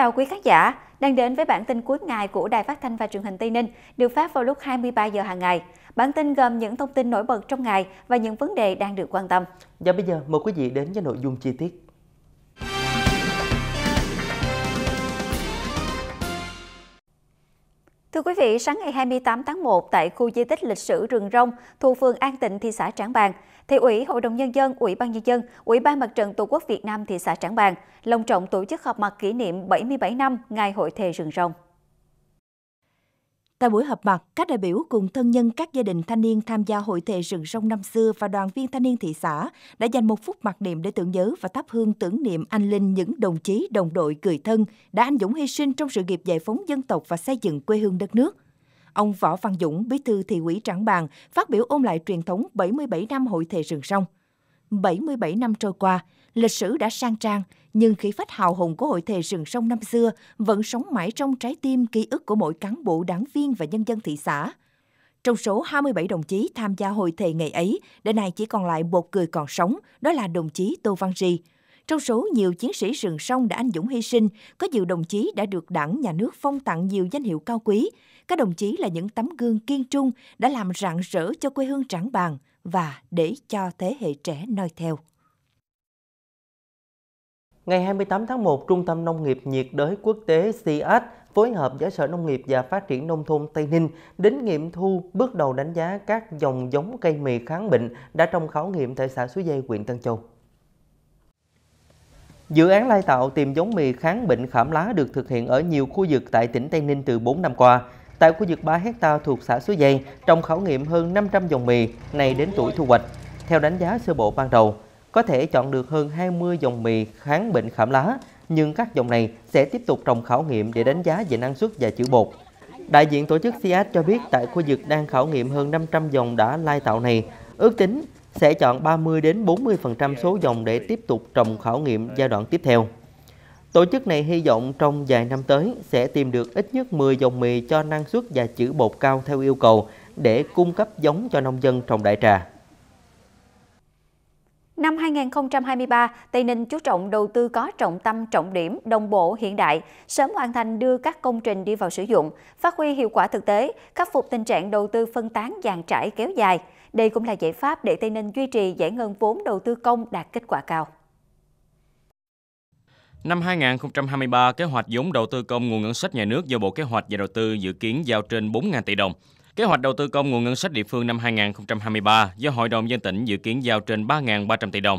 chào quý khán giả đang đến với bản tin cuối ngày của Đài Phát thanh và Truyền hình Tây Ninh, được phát vào lúc 23 giờ hàng ngày. Bản tin gồm những thông tin nổi bật trong ngày và những vấn đề đang được quan tâm. Và bây giờ mời quý vị đến với nội dung chi tiết. Thưa quý vị, sáng ngày 28 tháng 1 tại khu di tích lịch sử Rừng Rông thuộc phường An Tịnh, thị xã Trảng Bàng, Thị ủy, Hội đồng Nhân dân, Ủy ban Nhân dân, Ủy ban Mặt trận Tổ quốc Việt Nam thị xã Trảng Bàng long trọng tổ chức họp mặt kỷ niệm 77 năm Ngày Hội Thề Rừng Rồng. Tại buổi họp mặt, các đại biểu cùng thân nhân các gia đình thanh niên tham gia hội thề rừng sông năm xưa và đoàn viên thanh niên thị xã đã dành một phút mặc niệm để tưởng nhớ và thắp hương tưởng niệm anh linh những đồng chí đồng đội cười thân đã anh dũng hy sinh trong sự nghiệp giải phóng dân tộc và xây dựng quê hương đất nước. Ông Võ Văn Dũng, bí thư thị ủy Trảng Bàng, phát biểu ôn lại truyền thống 77 năm hội thề rừng sông. 77 năm trôi qua, lịch sử đã sang trang, nhưng khí phách hào hùng của hội thề rừng sông năm xưa vẫn sống mãi trong trái tim ký ức của mỗi cán bộ đảng viên và nhân dân thị xã. Trong số 27 đồng chí tham gia hội thề ngày ấy, đến nay chỉ còn lại một người còn sống, đó là đồng chí Tô Văn Ri. Trong số nhiều chiến sĩ rừng sông đã anh dũng hy sinh, có nhiều đồng chí đã được đảng, nhà nước phong tặng nhiều danh hiệu cao quý. Các đồng chí là những tấm gương kiên trung đã làm rạng rỡ cho quê hương trảng bàng và để cho thế hệ trẻ noi theo. Ngày 28 tháng 1, Trung tâm Nông nghiệp nhiệt đới quốc tế CIAT phối hợp với Sở Nông nghiệp và Phát triển Nông thôn Tây Ninh đến nghiệm thu bước đầu đánh giá các dòng giống cây mì kháng bệnh đã trong khảo nghiệm tại xã Suối Dây, huyện Tân Châu. Dự án lai tạo tìm giống mì kháng bệnh khảm lá được thực hiện ở nhiều khu vực tại tỉnh Tây Ninh từ 4 năm qua. Tại khu vực 3 hecta thuộc xã Suối Dây, trong khảo nghiệm hơn 500 dòng mì này đến tuổi thu hoạch. Theo đánh giá sơ bộ ban đầu, có thể chọn được hơn 20 dòng mì kháng bệnh khảm lá, nhưng các dòng này sẽ tiếp tục trồng khảo nghiệm để đánh giá về năng suất và chữ bột. Đại diện tổ chức CIAS cho biết tại khu vực đang khảo nghiệm hơn 500 dòng đã lai tạo này, ước tính sẽ chọn 30 đến 40% số dòng để tiếp tục trồng khảo nghiệm giai đoạn tiếp theo. Tổ chức này hy vọng trong vài năm tới sẽ tìm được ít nhất 10 dòng mì cho năng suất và chữ bột cao theo yêu cầu để cung cấp giống cho nông dân trồng đại trà. Năm 2023, Tây Ninh chú trọng đầu tư có trọng tâm trọng điểm, đồng bộ hiện đại, sớm hoàn thành đưa các công trình đi vào sử dụng, phát huy hiệu quả thực tế, khắc phục tình trạng đầu tư phân tán dàn trải kéo dài. Đây cũng là giải pháp để Tây Ninh duy trì giải ngân vốn đầu tư công đạt kết quả cao. Năm 2023, kế hoạch vốn đầu tư công nguồn ngân sách nhà nước do Bộ Kế hoạch và Đầu tư dự kiến giao trên 4.000 tỷ đồng, Kế hoạch đầu tư công nguồn ngân sách địa phương năm 2023 do Hội đồng dân tỉnh dự kiến giao trên 3.300 tỷ đồng.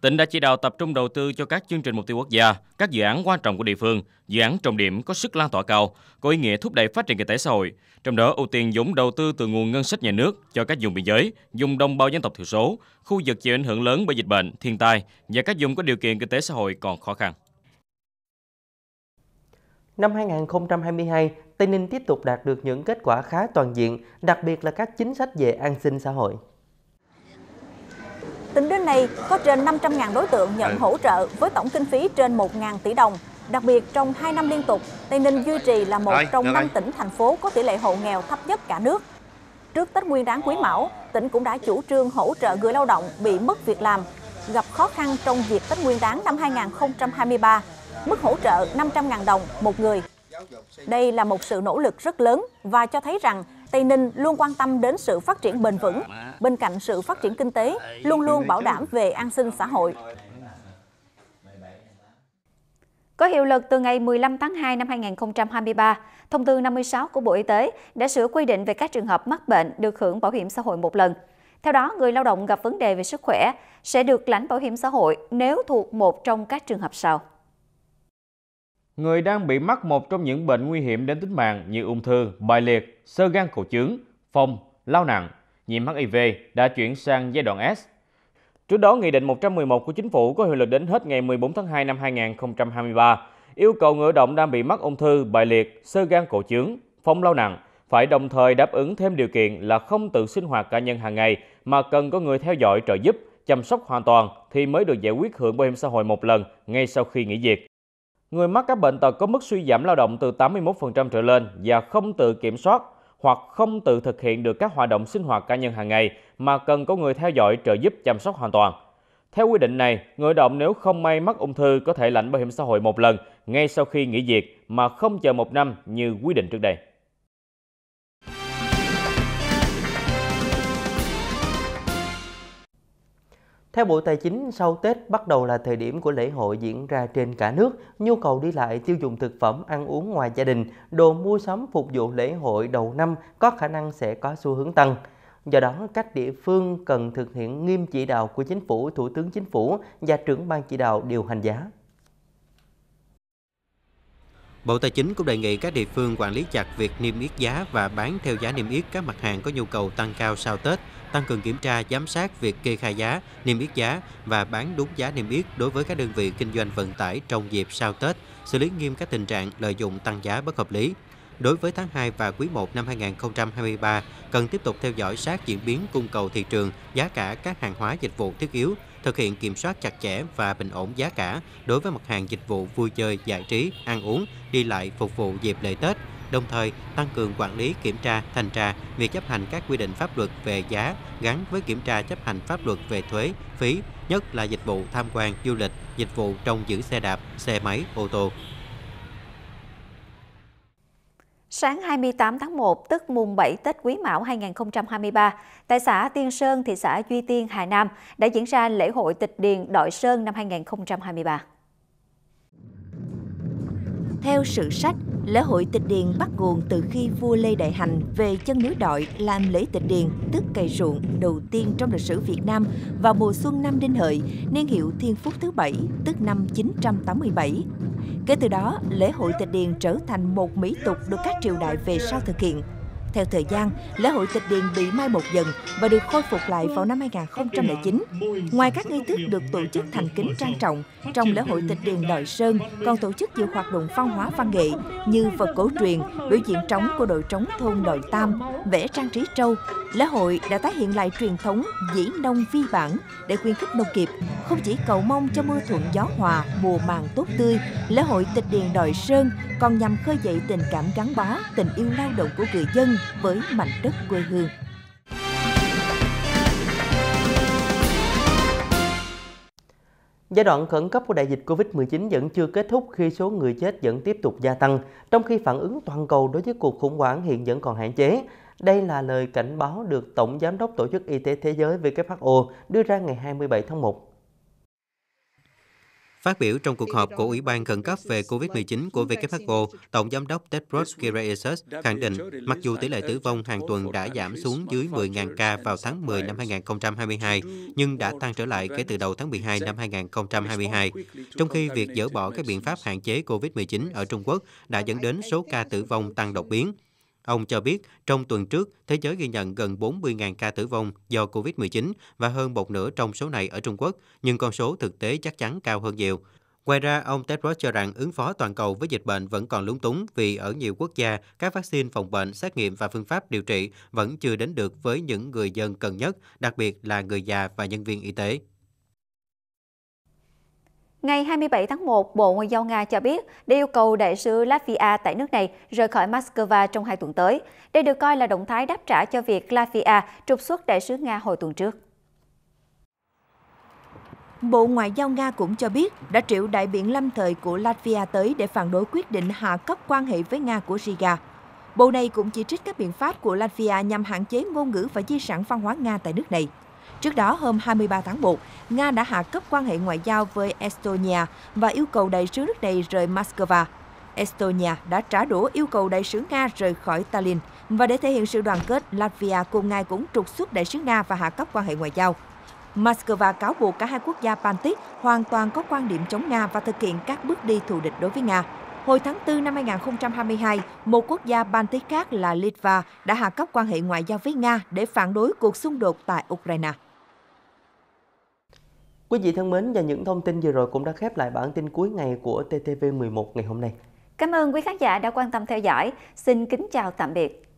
Tỉnh đã chỉ đạo tập trung đầu tư cho các chương trình mục tiêu quốc gia, các dự án quan trọng của địa phương, dự án trọng điểm có sức lan tỏa cao, có ý nghĩa thúc đẩy phát triển kinh tế xã hội, trong đó ưu tiên vốn đầu tư từ nguồn ngân sách nhà nước cho các vùng biên giới, vùng đồng bào dân tộc thiểu số, khu vực chịu ảnh hưởng lớn bởi dịch bệnh, thiên tai và các vùng có điều kiện kinh tế xã hội còn khó khăn. Năm 2022, Tây Ninh tiếp tục đạt được những kết quả khá toàn diện, đặc biệt là các chính sách về an sinh xã hội. Tính đến nay, có trên 500.000 đối tượng nhận hỗ trợ với tổng kinh phí trên 1.000 tỷ đồng. Đặc biệt, trong 2 năm liên tục, Tây Ninh duy trì là một trong 5 tỉnh, thành phố có tỷ lệ hộ nghèo thấp nhất cả nước. Trước Tết Nguyên đán Quý Mão, tỉnh cũng đã chủ trương hỗ trợ người lao động bị mất việc làm, gặp khó khăn trong dịp Tết Nguyên đán năm 2023. Mức hỗ trợ 500.000 đồng một người đây là một sự nỗ lực rất lớn và cho thấy rằng Tây Ninh luôn quan tâm đến sự phát triển bền vững, bên cạnh sự phát triển kinh tế, luôn luôn bảo đảm về an sinh xã hội. Có hiệu lực từ ngày 15 tháng 2 năm 2023, Thông tư 56 của Bộ Y tế đã sửa quy định về các trường hợp mắc bệnh được hưởng bảo hiểm xã hội một lần. Theo đó, người lao động gặp vấn đề về sức khỏe sẽ được lãnh bảo hiểm xã hội nếu thuộc một trong các trường hợp sau người đang bị mắc một trong những bệnh nguy hiểm đến tính mạng như ung thư, bại liệt, sơ gan cổ trướng, phong, lao nặng, nhiễm HIV đã chuyển sang giai đoạn S. Trước đó, Nghị định 111 của Chính phủ có hiệu lực đến hết ngày 14 tháng 2 năm 2023, yêu cầu người động đang bị mắc ung thư, bại liệt, sơ gan cổ trướng, phong lao nặng phải đồng thời đáp ứng thêm điều kiện là không tự sinh hoạt cá nhân hàng ngày mà cần có người theo dõi trợ giúp, chăm sóc hoàn toàn thì mới được giải quyết hưởng bảo hiểm xã hội một lần ngay sau khi nghỉ việc. Người mắc các bệnh tật có mức suy giảm lao động từ 81% trở lên và không tự kiểm soát hoặc không tự thực hiện được các hoạt động sinh hoạt cá nhân hàng ngày mà cần có người theo dõi trợ giúp chăm sóc hoàn toàn. Theo quy định này, người động nếu không may mắc ung thư có thể lãnh bảo hiểm xã hội một lần ngay sau khi nghỉ việc mà không chờ một năm như quy định trước đây. Theo Bộ Tài chính, sau Tết bắt đầu là thời điểm của lễ hội diễn ra trên cả nước. Nhu cầu đi lại tiêu dùng thực phẩm, ăn uống ngoài gia đình, đồ mua sắm phục vụ lễ hội đầu năm có khả năng sẽ có xu hướng tăng. Do đó, các địa phương cần thực hiện nghiêm chỉ đạo của Chính phủ, Thủ tướng Chính phủ và trưởng ban chỉ đạo điều hành giá. Bộ Tài chính cũng đề nghị các địa phương quản lý chặt việc niêm yết giá và bán theo giá niêm yết các mặt hàng có nhu cầu tăng cao sau Tết – tăng cường kiểm tra, giám sát việc kê khai giá, niêm yết giá và bán đúng giá niêm yết đối với các đơn vị kinh doanh vận tải trong dịp sau Tết, xử lý nghiêm các tình trạng lợi dụng tăng giá bất hợp lý. Đối với tháng 2 và quý 1 năm 2023, cần tiếp tục theo dõi sát diễn biến cung cầu thị trường, giá cả các hàng hóa dịch vụ thiết yếu, thực hiện kiểm soát chặt chẽ và bình ổn giá cả đối với mặt hàng dịch vụ vui chơi, giải trí, ăn uống, đi lại phục vụ dịp lễ Tết, đồng thời tăng cường quản lý kiểm tra, thanh tra việc chấp hành các quy định pháp luật về giá gắn với kiểm tra chấp hành pháp luật về thuế, phí, nhất là dịch vụ tham quan, du lịch, dịch vụ trong giữ xe đạp, xe máy, ô tô. Sáng 28 tháng 1, tức mùng 7 Tết Quý Mão 2023, tại xã Tiên Sơn, thị xã Duy Tiên, Hà Nam đã diễn ra lễ hội tịch điền Đội Sơn năm 2023. Theo sử sách, lễ hội tịch điền bắt nguồn từ khi vua Lê Đại Hành về chân núi Đội làm lễ tịch điền, tức cày ruộng đầu tiên trong lịch sử Việt Nam vào mùa xuân năm Đinh Hợi, niên hiệu Thiên Phúc thứ bảy, tức năm 987. Kể từ đó, lễ hội tịch điền trở thành một mỹ tục được các triều đại về sau thực hiện – theo thời gian, lễ hội tịch điền bị mai một dần và được khôi phục lại vào năm 2009. Ngoài các nghi thức được tổ chức thành kính trang trọng, trong lễ hội tịch điền Đội Sơn còn tổ chức nhiều hoạt động văn hóa văn nghệ như vật cổ truyền, biểu diễn trống của đội trống thôn Đội Tam, vẽ trang trí trâu. Lễ hội đã tái hiện lại truyền thống dĩ nông vi bản để khuyến khích nông nghiệp, không chỉ cầu mong cho mưa thuận gió hòa, mùa màng tốt tươi, lễ hội tịch điền Đội Sơn còn nhằm khơi dậy tình cảm gắn bó, tình yêu lao động của người dân với mảnh đất quê hương. Giai đoạn khẩn cấp của đại dịch Covid-19 vẫn chưa kết thúc khi số người chết vẫn tiếp tục gia tăng, trong khi phản ứng toàn cầu đối với cuộc khủng hoảng hiện vẫn còn hạn chế. Đây là lời cảnh báo được Tổng Giám đốc Tổ chức Y tế Thế giới WHO đưa ra ngày 27 tháng 1 Phát biểu trong cuộc họp của Ủy ban khẩn cấp về COVID-19 của WHO, Tổng Giám đốc Tedros Ghebreyesus khẳng định mặc dù tỷ lệ tử vong hàng tuần đã giảm xuống dưới 10.000 ca vào tháng 10 năm 2022, nhưng đã tăng trở lại kể từ đầu tháng 12 năm 2022, trong khi việc dỡ bỏ các biện pháp hạn chế COVID-19 ở Trung Quốc đã dẫn đến số ca tử vong tăng đột biến. Ông cho biết, trong tuần trước, thế giới ghi nhận gần 40.000 ca tử vong do COVID-19 và hơn một nửa trong số này ở Trung Quốc, nhưng con số thực tế chắc chắn cao hơn nhiều. Ngoài ra, ông Tedros cho rằng ứng phó toàn cầu với dịch bệnh vẫn còn lúng túng vì ở nhiều quốc gia, các vaccine phòng bệnh, xét nghiệm và phương pháp điều trị vẫn chưa đến được với những người dân cần nhất, đặc biệt là người già và nhân viên y tế. Ngày 27 tháng 1, Bộ Ngoại giao Nga cho biết đã yêu cầu đại sứ Latvia tại nước này rời khỏi Moscow trong hai tuần tới. Đây được coi là động thái đáp trả cho việc Latvia trục xuất đại sứ Nga hồi tuần trước. Bộ Ngoại giao Nga cũng cho biết đã triệu đại biện lâm thời của Latvia tới để phản đối quyết định hạ cấp quan hệ với Nga của Riga. Bộ này cũng chỉ trích các biện pháp của Latvia nhằm hạn chế ngôn ngữ và di sản văn hóa Nga tại nước này. Trước đó, hôm 23 tháng 1, Nga đã hạ cấp quan hệ ngoại giao với Estonia và yêu cầu đại sứ nước này rời Moscow. Estonia đã trả đũa yêu cầu đại sứ Nga rời khỏi Tallinn và để thể hiện sự đoàn kết, Latvia cùng ngày cũng trục xuất đại sứ Nga và hạ cấp quan hệ ngoại giao. Moscow cáo buộc cả hai quốc gia Baltic hoàn toàn có quan điểm chống Nga và thực hiện các bước đi thù địch đối với Nga. Hồi tháng 4 năm 2022, một quốc gia Baltic khác là Litva đã hạ cấp quan hệ ngoại giao với Nga để phản đối cuộc xung đột tại Ukraine. Quý vị thân mến, và những thông tin vừa rồi cũng đã khép lại bản tin cuối ngày của TTV11 ngày hôm nay. Cảm ơn quý khán giả đã quan tâm theo dõi. Xin kính chào tạm biệt.